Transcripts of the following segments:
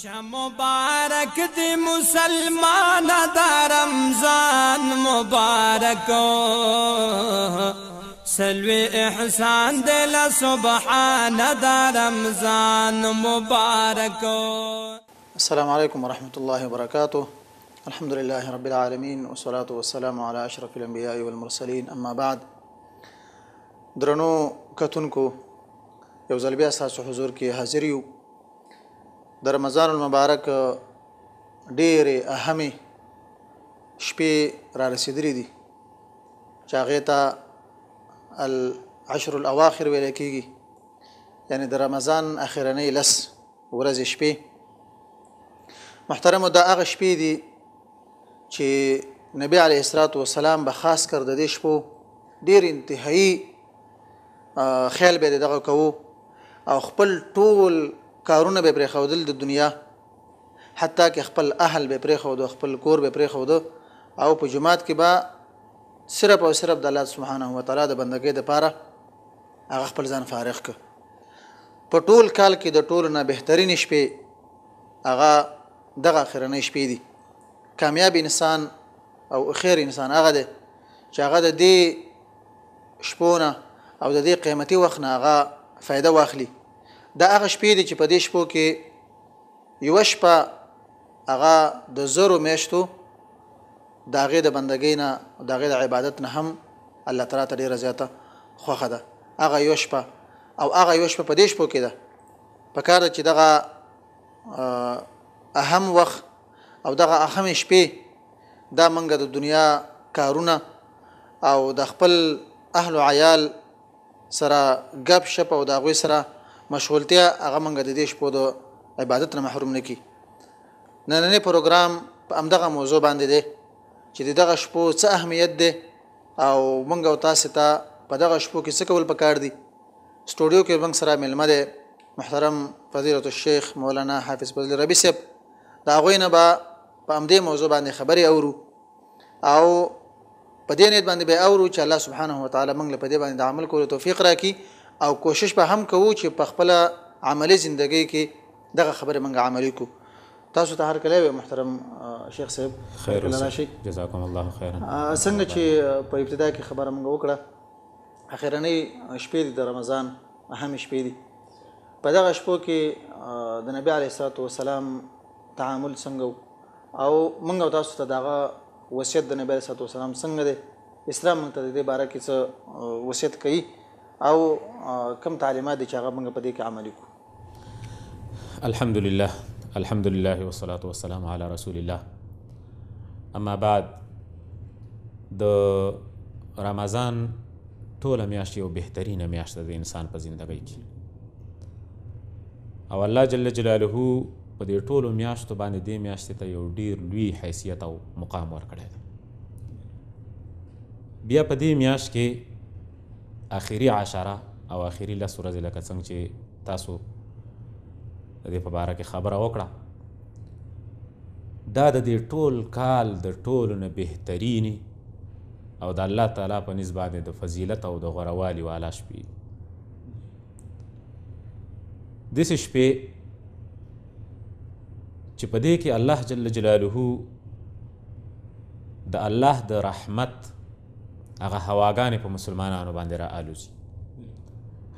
شا مبارک دی مسلمان دا رمضان مبارک سلوی احسان دل سبحان دا رمضان مبارک السلام علیکم ورحمت اللہ وبرکاتہ الحمد لله رب العالمین والصلاة والسلام علی اشرف الانبیاء والمرسلین اما بعد درنو کتونکو یو ځل بیا ستاسو حضور کی حضریو د رمضان المبارک ډېرې اهمې شپې را رسیدلې دي چې هغې ته العشر الاواخر ویل کېږي یعنی د رمضان اخرنۍ لس ورځې شپې محترمو دا هغه شپې دي چې نبی علیه الصلاۃ والسلام به خاص کر د دې شپو ډېر انتهایی خیال به دغه کوو او خپل ټول کارونه به پرې خودل د دنیا حتی کې خپل اهل به پرې خود خپل کور به پرې خود او په جماعت کې با صرف او صرف د الله سبحانه و تعالی د بندګۍ لپاره هغه خپل ځان فارغ ک په ټول کال کې د ټولو نه بهترین شپې هغه دغه خیرنې شپې دي کامیاب انسان او خیر انسان هغه دی چې هغه د دې شپونه او د دې قیمتي وخت نه هغه فایده واخلي د هغه شپې دي چې په دې شپو کې یو شپه هغه د زرو میشتو د هغه د بندګۍ نه د هغه د عبادت نه هم الله تعالی ته ډیره زیاته خوخه ده هغه یو شپه او هغه یو شپه په دې شپو کې ده په کار چې دغه اهم وخت او دغه اهم شپې دا منګه د دنیا کارونه او د خپل اهل عیال سره غب شپ او دا غوي سره مشغولتیا هغه مونږ د دې شپو د عبادت نه محروم نکی نننې پروګرام په امدغه موضوع باندې دی چې دغه شپو څه اهمیت دی او مونږ او تاسو ته په دغه شپو کې څه کول پکار دي سټوډیو کې موږ سره ملمه دی محترم فضیلت الشیخ مولانا حافظ فضل ربی صاحب دا غوینه با په امدې موضوع باندې خبرې اورو او په دې نیت باندې به اورو چې الله سبحانه و تعالی موږ له په دې باندې د عمل کولو توفیق راکړي او کوشش به هم کوو چې په خپل عملی زندگی کې دغه خبره منګه عملی کو تاسو ته هر کله محترم شیخ صاحب خیر راشي جزاكم الله خیرا څنګه چې په ابتدا کې خبره منګه وکړه اخیرنۍ شپې د رمضان اهم شپې دي په دغه شپو کې د نبی علیه الصلاه والسلام تعامل څنګه او منګه تاسو ته دغه وصیت د نبی علیه الصلاه والسلام څنګه دی اسلام موږ ته د دې باره کې څه وصیت کوي او کم تعلیمات دي چې هغه موږ په دې کې عملي کو الحمدلله الحمدلله والصلاه والسلام على رسول الله اما بعد د رمضان ټوله میاشت یو بهترینه میاشت د انسان په زندګۍ کې او الله جل جلاله په دې ټولو میاشتو باندې دې میاشتې ته یو ډیر لوی حیثیت او مقام ورکړی دی بیا په دې میاشت کې اخیری عشره او اخیری لس ورځې لکه څنګه چې تاسو د دې په باره کې خبره وکړه دا د دې ټول کال د ټولو نه بهترینې او د الله تعالی په نسبت باندې د فضیلت او د غوروالي والا شپې دې شپې چې په دې کې الله جل جلاله د الله د رحمت هغه هواګانې په مسلمانانو باندې را الوزي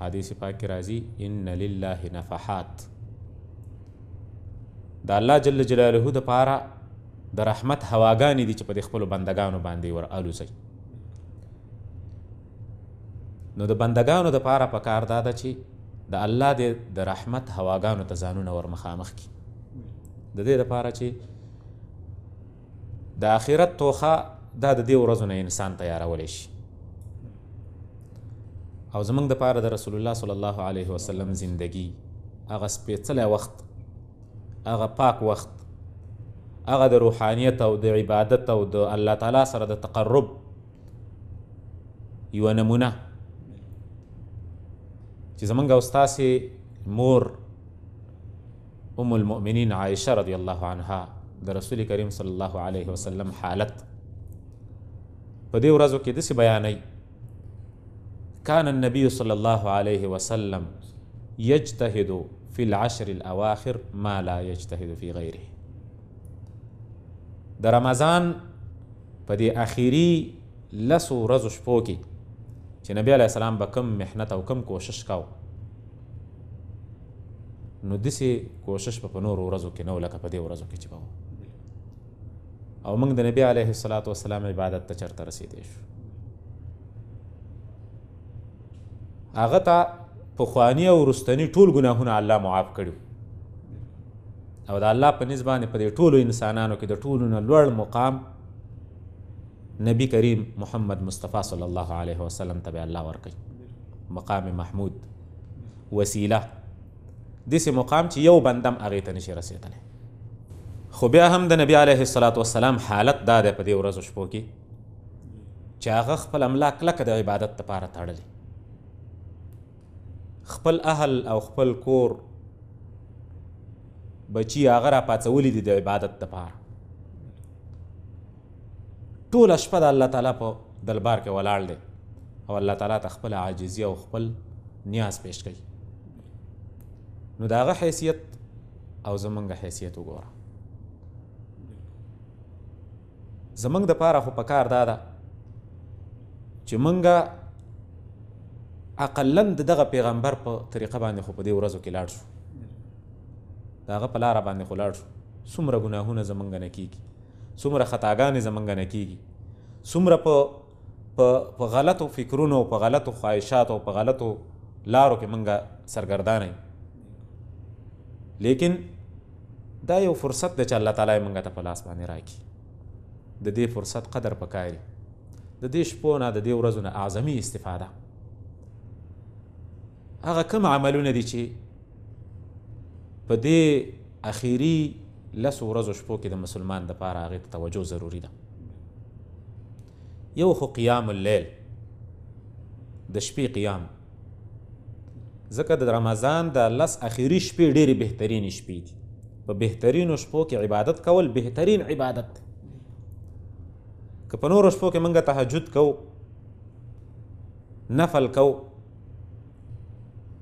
حدیث پاک کې راځي ان لله نفحات د الله جل جلاله د پاره د رحمت هواګانې دي چې په خپل بندگانو باندې ور الوزي نو د بندگانو د پاره په کار داده چې د الله د رحمت هواګانو ته ځانونه ور مخامخ کی د دې لپاره چې د آخرت توخه دا د دې ورځو نه انسان تیارولی شي او زمونږ د پاره د رسول الله صلی الله علیه وسلم زندگی هغه سپېڅلی وخت هغه پاک وخت هغه د روحانیت او د عبادت او د الله تعالی سره د تقرب یوه نمونه چې زمونږ او ستاسې مور ام المؤمنین عائشه رضی الله عنها د رسول کریم صلی الله علیه وسلم حالت په دې ورځو کې داسې بیانوي کان النبی صلی الله علیه وسلم یجتهد فی العشر الاواخر ما لا یجتهد فی غیره د رمضان په دې اخیری لسو ورځو شپو کې چې نبی علیه السلام به کم محنت او کم کوشش کاو نو داسې کوشش به په نورو ورځو کې نه و لکه په دې ورځو کې چې به او موږ د نبی علیه الصلاۃ والسلام عبادت ته چرته رسیدلی شو هغه ته پخواني او وروستني ټول ګناهونه الله معاف کړي او د الله په نس باندې په دې ټولو انسانانو کې د ټولو نه لوړ مقام نبی کریم محمد مصطفی صلی الله علیه وسلم ته الله ورکړي مقام محمود وسیله داسې مقام چې یو بندم هغې ته نشي رسېدلی خو بیا هم د نبی علیه الصلاۃ والسلام حالت دا دی په دې ورځو شپو کې چې هغه خپل املاک کلکه د عبادت لپاره تړلی خپل اهل او خپل کور بچي هغه راپاڅولی دي د عبادت لپاره ټوله شپه د الله تعالی په دلبار کې ولاړ دی او الله تعالی ته خپل عاجزي او خپل نیاز پیش کوي نو د هغه حیثیت او زمونږ حیثیت وګوره زمنګ د پاره خو پکار دا ده چې منګه اقلا دغه پیغمبر په طریقه باندې خو په دې ورځو کې لاړ شو د هغه په لاره باندې خو لاړ شو څومره ګناهونه زمنګ نه کیږي څومره خطاګانې زمنګ نه کیږي څومره په په غلطو فکرونو په غلطو خواهشاتو په غلطو لارو کې منګه سرګردانه لیکن دا یو فرصت دی چې الله تعالی منګه ته په لاس باندې راکړي د دې فرصت قدر پکاري د دې شپو نه د دې ورځو نه اعظمي استفاده هغه کوم عملونه دي چې په دې اخیری لسو ورځو شپو کې د مسلمان دپاره هغې ته توجه ضروري ده یو خو قیام اللیل د شپې قیام ځکه د رمضان د لس اخیری شپې ډېرې بهترینې شپې دي په بهترینو شپو کې عبادت کول بهترین عبادت دی که په نورو شپو کې موږ تهجد کوو نفل کوو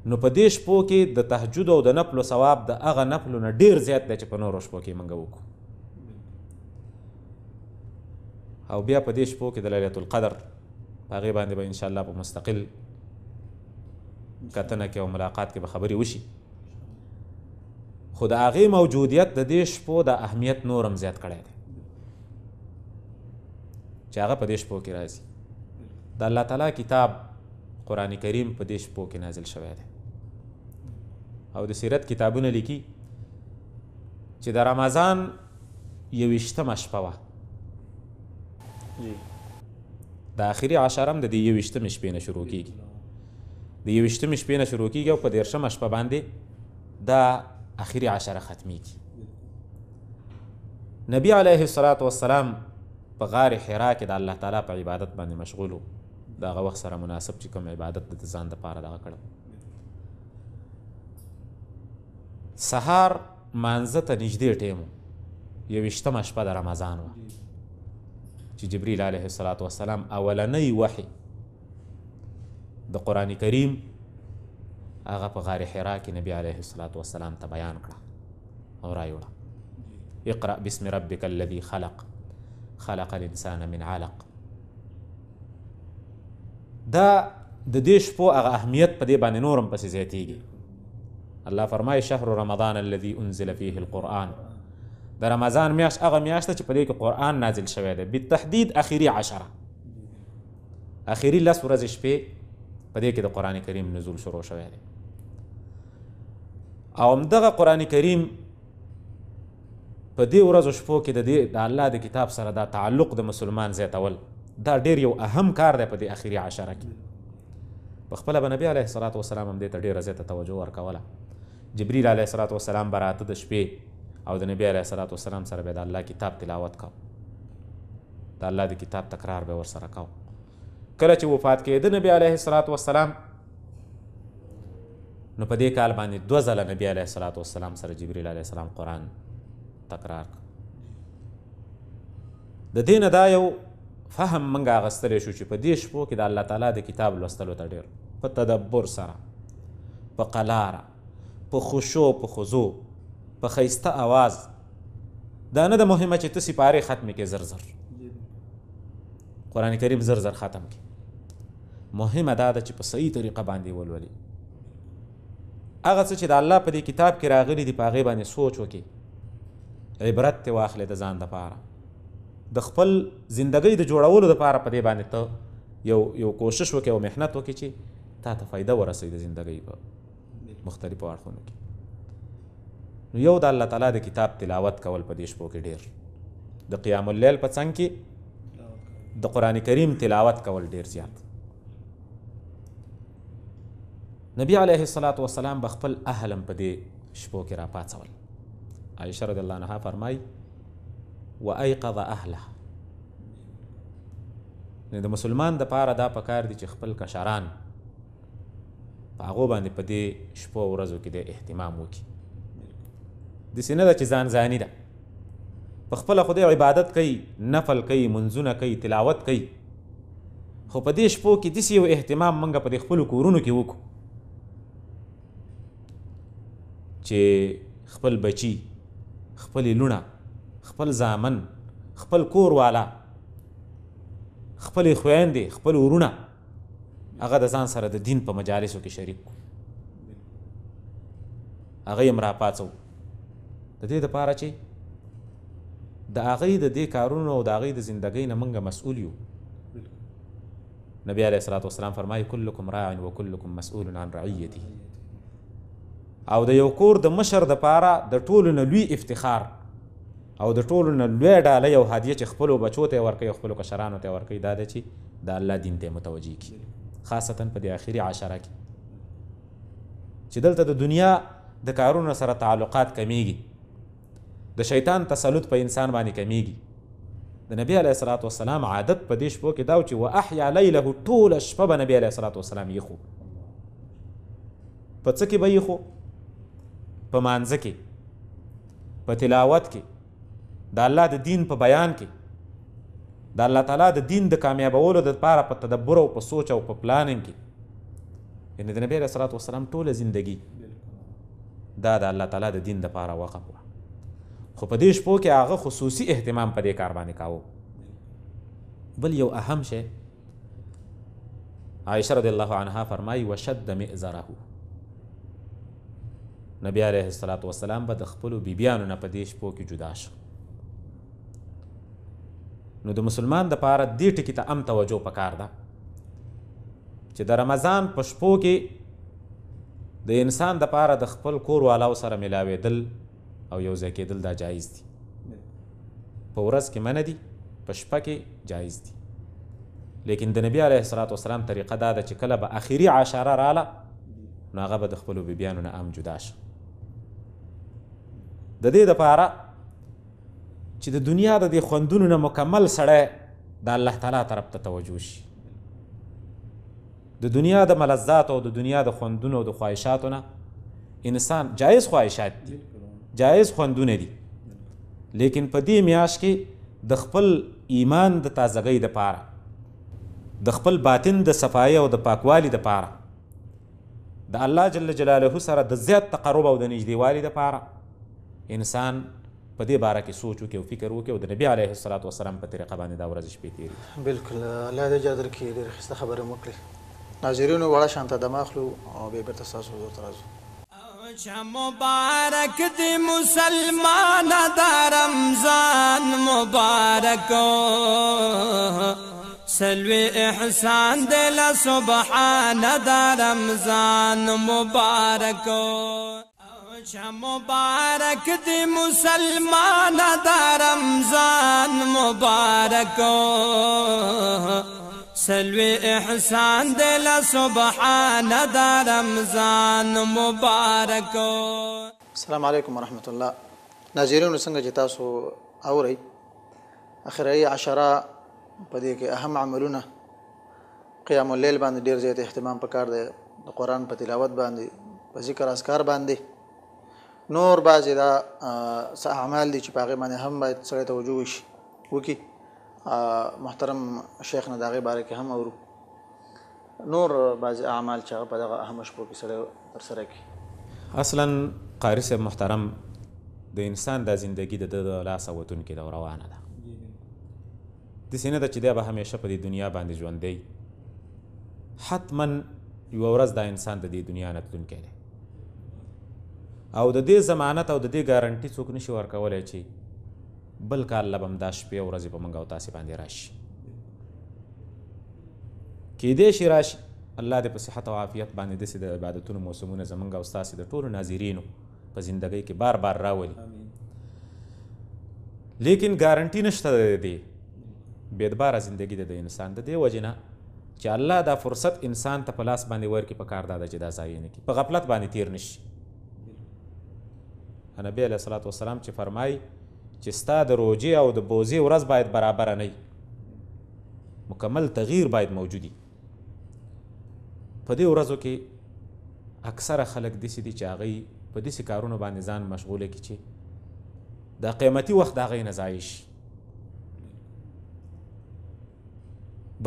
نو په دې شپو کې د تهجد او د نفلو ثواب د هغه نفلو نه ډیر زیات دی چې په نورو شپو کې موږ وکړو او بیا په دې شپو کې د لیلة القدر په هغې باندې به با انشاءالله په مستقل کتنه کې او ملاقات کې به خبرې وشي خو د هغې موجودیت د دې شپو د اهمیت نور هم زیات کړی دی چې هغه په دې شپو کې راځي د الله تعالی کتاب قرآن کریم په دې شپو کې نازل شوی دی او د سیرت کتابونه لیکي چې د رمضان یویشتمه شپه وه د آخري عشره هم د دې یویشتمې شپې نه شروع کیږي د یویشتمې شپې نه شروع کیږي او په دیرشمه شپه باندې دا آخري عشره ختمیږي نبی علیه الصلاة والسلام په غار حرا کې د الله تعالی په عبادت باندې مشغول و د هغه وخت سره مناسب چې کوم عبادت د ځان دپاره دغه کړی سهار مانځه ته نږدې ټیم و یویشتمه شپه د رمضان وه چې جبریل علیه الصلاة وسلام اولنی وحی د قرآن کریم هغه په غار حرا کې نبی علیه الصلاة وسلام ته بیان کړه او را یوړه اقرأ بسم ربک الذي خلق خلق الانسان من علق دا د دې شپو هغه اهمیت په دې باندې نورم پسې زیاتیږي الله فرمایي شهر رمضان الذي انزل فيه القرآن د رمضان میاشت هغه میاشت چې په دې کې قرآن نازل شوی دی بالتحدید اخیری عشره اخیری لس ورځې شپې په دې کې د قرآن کریم نزول شروع شوی دی او همدغه قرآن کریم په دې ورځو شپو کې د دې د الله د کتاب سره دا تعلق د مسلمان زیاتول دا ډیر یو اهم کار دی په دې اخري عشره کې په خپله به نبي علیه صلات وسلام هم دې ته ډېره زیاته توجه ورکوله جبریل علیه صلات وسلام به راته د شپې او د نبي علیه صلات وسلام سره به د الله کتاب تلاوت کو د الله د کتاب تکرار به ورسره کو کله چې وفات کېده نبي علیه صلات وسلام نو په دې کال باندې دوه ځله نبي علیه صلات وسلام سره جبریل علیه السلام قرآن تکرار کړ د دې نه دا یو فهم منګه اغستلی شو چې په دې شپو کې د الله تعالی د کتاب لوستلو ته ډیر په تدبر سره په قلاره په خوشو په خضو په ښایسته آواز دا نه ده مهمه چې ته سپارې ختمې کې زر زر قرآن کریم زر زر ختم کې مهمه دا ده چې په صحیح طریقه باندې ولولي هغه څه چې د الله په دې کتاب کې راغلي دي په هغې باندې سوچ وکړي عبرت تې واخلې د ځان دپاره د خپل زندګۍ د جوړولو دپاره په دې باندې ته یو یو کوشش وکړې او محنت وکړې چې تا ته فایده ورسوي د زندګۍ په مختلفو اړخونو کې نو یو د الله تعالی د کتاب تلاوت کول په دې شپو کې ډیر د قیام اللیل په څنګ کې د قرآن کریم تلاوت کول ډیر زیات نبی علیه الصلاة والسلام به خپل اهلم په دې شپو کې راپاڅول عایشه رضی الله عنها فرمای و ایقظ اهله د مسلمان د پاره دا پکار دی چې خپل کشران په هغه باندې په دې شپو ورځو کې د اهتمام وکړي د سینه د چې ځان ځانی ده په خپل خدای عبادت کوي نفل کوي منځونه کوي تلاوت کوي خو په دې شپو کې داسې یو اهتمام موږ په دې خپلو کورونو کې وکړو چې خپل بچي خپل لونه خپل زامن خپل کور والا خپل خويندې خپل ورونه هغه د ځان سره د دین په مجالسو کې شریک هغه یې را پاڅو د دې دپاره چې د هغې د دې کارونو او د هغې د زندګۍ نه موږ مسؤول یو نبی علیه الصلاة والسلام فرمایي کلکم راع وکلکم مسؤول عن رعیته او د یو کور د مشر د پاره د ټولو نه لوی افتخار او د ټولو نه لوی ډاله یو هدیه چې خپلو بچو ته یې ورکوي خپلو کشرانو ته یې ورکوي دا ده چې د الله دین ته متوجه کی خاصتا په دې آخري عشره کې چې دلته د دنیا د کارونو سره تعلقات کمیږي د شیطان تسلط په انسان باندې کمیږي د نبی علیه الصلاۃ والسلام عادت په دې شپو کې دا و چې واحیا لیله ټوله شپه به نبی علیه الصلاۃ والسلام یې خو په څه کې به یې خو په مانځه کې په تلاوت کې د الله د دین په بیان کې د الله تعالی د دین د کامیابولو دپاره په تدبر او په سوچ او په پلاننګ کې یعنې د نبی علیه صلات وسلام ټوله زندگی دا د الله تعالی د دین دپاره وقف وه خو په دې شپو کې هغه خصوصي اهتمام په دې کار باندې کاوه بل یو اهم شی عایشه رضی الله عنها فرمایي وشد مئزره نبی علیه الصلات والسلام به د خپلو بیبیانو نه په دې شپو کې جدا شو نو د مسلمان دپاره دې ټکي ته هم توجه پکار ده چې د رمضان په شپو کې د انسان دپاره د خپل کور والاو سره ملاوېدل او یو ځای کېدل دا جایز دي په ورځ کې منه دي په شپه کې جایز دي لیکن د نبی علیه الصلات والسلام طریقه دا ده چې کله به اخري عشره راله نو هغه به د خپلو بیبیانو نه هم جدا شه د دې دپاره چې د دنیا د دې خوندونو نه مکمل سړی د الله تعالی طرف ته توجه شي د دنیا د ملذات او د دنیا د خوندونو او د خواهشاتو نه انسان جایز خواهشات دي جایز خوندونه دي لیکن په دې میاش کې د خپل ایمان د تازګۍ دپاره د خپل باطن د صفایي او د پاکوالي دپاره د الله جل جلاله سره د زیات تقرب او د نږدېوالي دپاره انسان په دې باره کې سوچ وکړي او فکر وکړي او د نبی علیه الصلات وسلام په طریقه باندې دا ورځ شپې تېري بلکل الله دې اجازه درکړي ډېره ښایسته خبره مو کړې ناظرینو وړه شانته دمه اخلو او بیا بېرته ستاسو حضور ته راځو مبارک دی مسلمان دا رمضان مبارک سلوی احسان دل سبحان دا رمضان مبارک چه مبارک دی مسلمان دا رمضان مبارکو سلوی احسان دل سبحان دا رمضان مبارکو السلام علیکم ورحمت الله ناظرینو څنګه چې تاسو اورئ اخرای عشره په دې کې اهم عملونه قیام الليل باندې ډیر زیات اهتمام پکار دی د قران په تلاوت باندې په ذکر اذکار باندې نور بعضې دا اعمال دي چې په هغې باندې هم باید سړی توجه وشي وکړي محترم شیخ نه د هغې باره کې هم اورو نور بعضې اعمال چې هغه په دغه اهمه شپو کې سړی ترسره کړي اصلا قاري صاحب محترم د انسان دا زندگی د ده د لاسه وتونکې ده روانه ده داسې نه ده چې دی به همیشه په دې دنیا باندې ژوندی حتما یوه ورځ دا انسان د دې دنیا نه تلونکی دی او د دې ضمانت او د دې ګارانټي څوک نشي ورکولی چې بل کال له به هم دا شپې ورځې به موږ او تاسې باندې راشي کیدای شي راشي الله دې په صحت او عافیت باندې داسې د عبادتونو موسمونه زموږ او ستاسې د ټولو ناظرینو په زندګۍ کې بار بار راولي لیکن ګارانټي نشته د دې بېدباره زندگی د د انسان د دې وجې نه چې الله دا فرصت انسان ته په لاس باندې ورکړي په کار دا ده چې دا ضایع نه کړي په غفلت باندې تیر نشي نبی علیه صلات وسلام چې فرمای چې ستا د روجې او د بوزې ورځ باید برابره نه مکمل تغییر باید موجودی په دې ورځو کې اکثره خلک داسې دي چې هغوی په داسې کارونو باندې ځان مشغوله کړي چې د قیمتي وخت د هغوی نه ضایع شي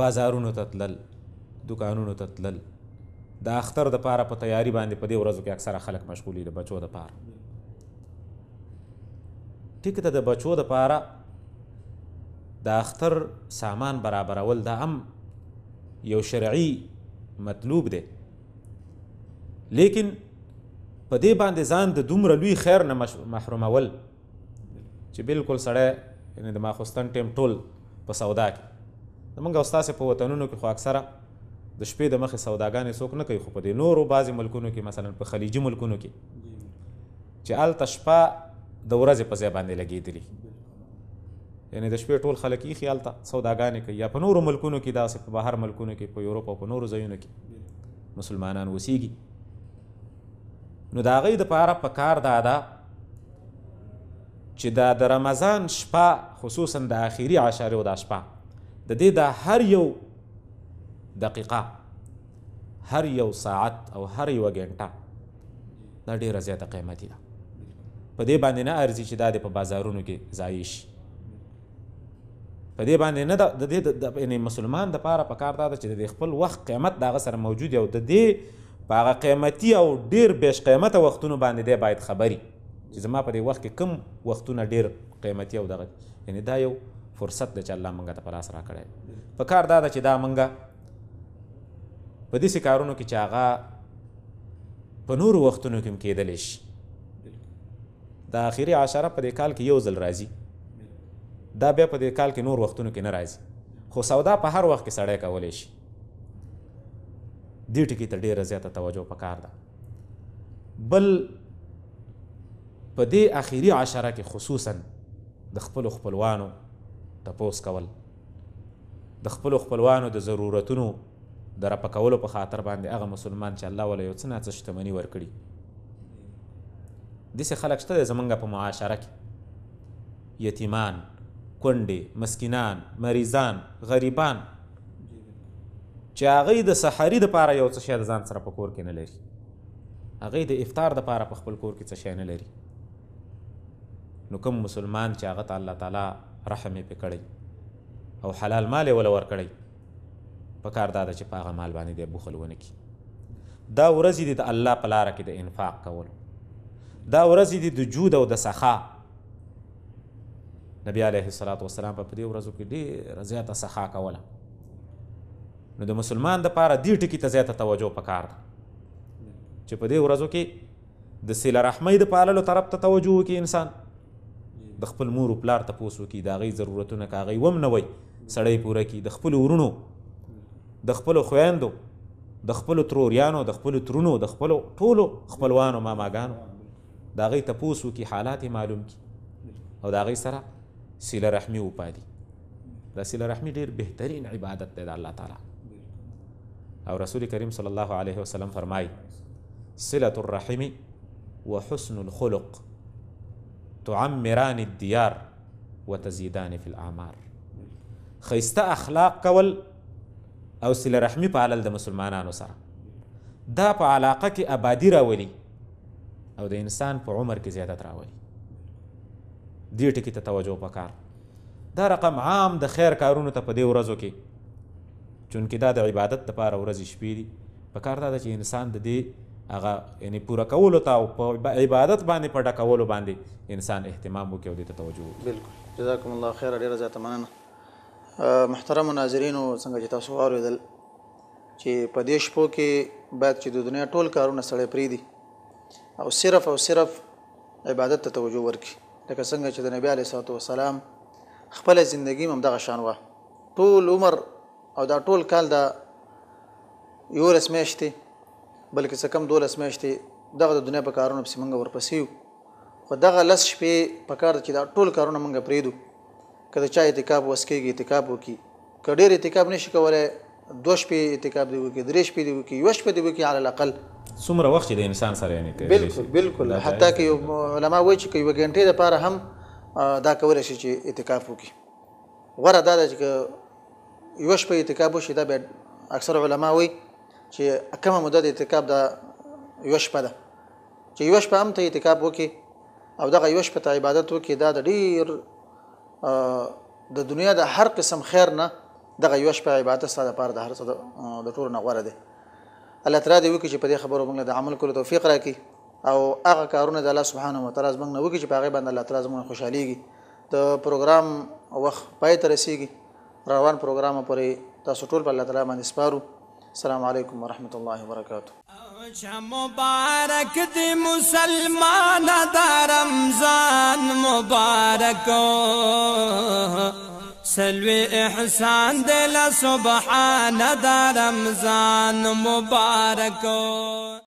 بازارونو ته تلل دکانونو ته تلل د اختر دپاره په تیاری باندې په دې ورځو کې اکثره خلک مشغول دي د بچو دپاره ټیک ته د بچو د پاره د اختر سامان برابرول دا هم یو شرعي مطلوب دی لیکن په دې باندې ځان د دومره لوی خیر نه محرومول چې بالکل سړی یعنی د ماخوستن ټیم ټول په سودا کې زمونږ او ستاسې په وطنونو کې خو اکثره د شپې د مخې سوداګانې څوک نه کوي خو په دې نورو بعضې ملکونو کې مثلا په خلیجي ملکونو کې چې هلته شپه د ورځې په ځای باندې لګېدلي یعنی د شپې ټول خلک یې خیال ته سوداګانې کوي یا په نورو ملکونو کې داسې په بهر ملکونو کې په یوروپ او په نورو ځایونو کې مسلمانان اوسیږي نو د هغوی دپاره په کار دا ده چې دا د رمضان شپه خصوصا د آخري عشرې او دا شپه د دې د هر یو دقیقه هر یو ساعت او هر یو ګنټه دا ډېره زیاته قیمتي ده په دې باندې نه ارزي چې دا د په بازارونو کې ضایع شي په دې باندې نه د دې یعنی مسلمان د پاره په کار دا ده چې د خپل وخت قیمت دغه سره موجود او د دې په هغه قیمتي او ډیر بیش قیمته وختونو باندې دی باید خبري چې زما په دې وخت کې کم وختونه ډیر قیمتي او دغه یعنی دا یو فرصت ده چې الله مونږ ته په لاس راکړی په کار دا ده چې دا مونږ په داسې کارونو کې چې هغه په نورو وختونو کې هم کېدلی شي د اخیری عشره په دې کال کې یو ځل راځي دا بیا په دې کال کې نور وختونو کې نه راځي خو سودا په هر وخت کې سړی کولی شي دې ټکي ته ډیره زیاته توجه پکار ده بل په دې اخیری عشره کې خصوصا د خپلو خپلوانو تپوس کول د خپلو خپلوانو د ضرورتونو د راپکولو په خاطر باندې هغه مسلمان چې الله ولی یو څه نه څه شتمني ورکړي داسې خلک شته دی زمونږ په معاشره کې یتیمان کونډې مسکینان مریضان غریبان چې هغوی د سحري دپاره یو څه شی د ځان سره په کور کې نه لري هغوی د افطار دپاره په خپل کور کې څه شی نه لري نو کوم مسلمان چې هغه ته الله تعالی رحم یې پې کړی او حلال مال یې وله ورکړی پکار دا ده چې په هغه مال باندې دی بخل ونه کړي دا ورځې دي د الله په لاره کې د انفاق کولو دا ورځې دي د جود او د سخا نبی علیه الصلاة والسلام په دې ورځو کې ډېره زیاته سخا کوله نو د مسلمان دپاره دې ټکي ته زیاته توجه پکار ده چې په دې ورځو کې د صله رحمۍ د پاللو طرف ته توجه وکړي انسان د خپل مور و پلار تپوس وکړي د هغې ضرورتونه که هغې وم نه وی سړی پوره کړي د خپلو ورونو د خپلو خویندو د خپلو تروریانو د خپلو ترونو د خپلو ټولو خپلوانو ماماګانو د هغې تپوس وکړي حالات یې معلوم کړي او د هغې سره سیله رحمي وپالي دا سیله رحمي ډېر بهترین عبادت دی د الله تعالی او رسول کریم صلی الله علیه وسلم فرمایي صلة الرحم وحسن الخلق تعمران الديار وتزيدان في الأعمار خیسته اخلاق کول او صله رحمي پالل د مسلمانانو سره دا په علاقه کې آبادي راولي او د انسان په عمر کې زیادت راولي دې ټکي ته توجه پکار دا رقم عام د خیر کارونو ته په دې ورځو کې چونکې دا د عبادت دپاره ورځې شپې دي پکار دا ده چې انسان د دې هغه یعنی پوره کولو ته او په عبادت باندې په ډکولو باندې انسان اهتمام وکړي او دې ته توجه وکړي بلکل جزاکم الله خیره ډېره زیاته مننه محترم ناظرینو څنګه چې تاسو واورېدل چې په دې شپو کې باید چې د دنیا ټول کارونه سړی پرېږدي او صرف او صرف عبادت ته توجه ورکي لکه څنګه چې د نبی علی صلوات و سلام خپل ژوندۍ هم دغه شان و ټول عمر او دا ټول کال دا یو رسمیشتي بلکې څه کم دولس میاشتې دغه د دنیا په کارونو پسې منګه ورپسې خو دغه لس شپې په کار چې دا ټول کارونه منګه پریدو کله چا اعتکاف وسکیږي اعتکاف وکي کډیر اعتکاف نشي کولای دوه شپې اعتکاف دی وکي درې شپې دی وکي یو شپه دی وکي علی الاقل څومره وخت د انسان سره یعنی کوي بالکل بالکل حتی کې علما وایي چې یو غنټه د پاره هم دا کولای شي چې اعتکاف وکي غوړه دا چې یو شپه اعتکاف وشي دا به اکثر علما وایي چې کومه مده د اعتکاف دا یو شپه ده چې یو شپه هم ته اعتکاف وکي او دغه یو شپه ته عبادت وکي دا د ډیر د دنیا د هر قسم خیر نه دغه یو شپه عبادت ساده پر د هر څه د ټولو نه غوړه دي الله تعالی دې وکړي چې په دې خبرو موږ د عمل کولو توفیق راکړي او هغه کارونه د الله سبحانه و تعالی زموږ نه وکړي چې په هغه باندې الله تعالی زموږ خوشحاليږي ته پروګرام وخت پای ته رسیږي روان پروګرام پرې تاسو ټول په الله تعالی باندې سپارو السلام علیکم ورحمۃ اللہ وبرکاتہ مبارک دی مسلمان دا رمضان مبارک سلوی احسان دل سبحان دا رمضان مبارکو